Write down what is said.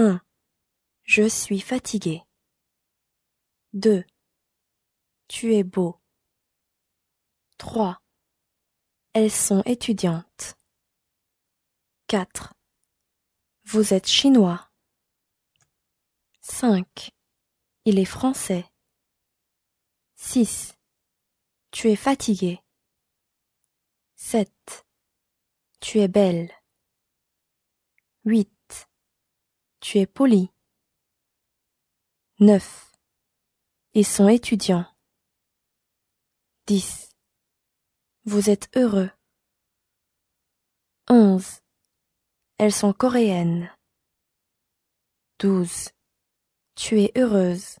1. Je suis fatigué. 2. Tu es beau. 3. Elles sont étudiantes. 4. Vous êtes chinois. 5. Il est français. 6. Tu es fatigué. 7. Tu es belle. 8 tu es poli. 9. Ils sont étudiants. 10. Vous êtes heureux. 11. Elles sont coréennes. 12. Tu es heureuse.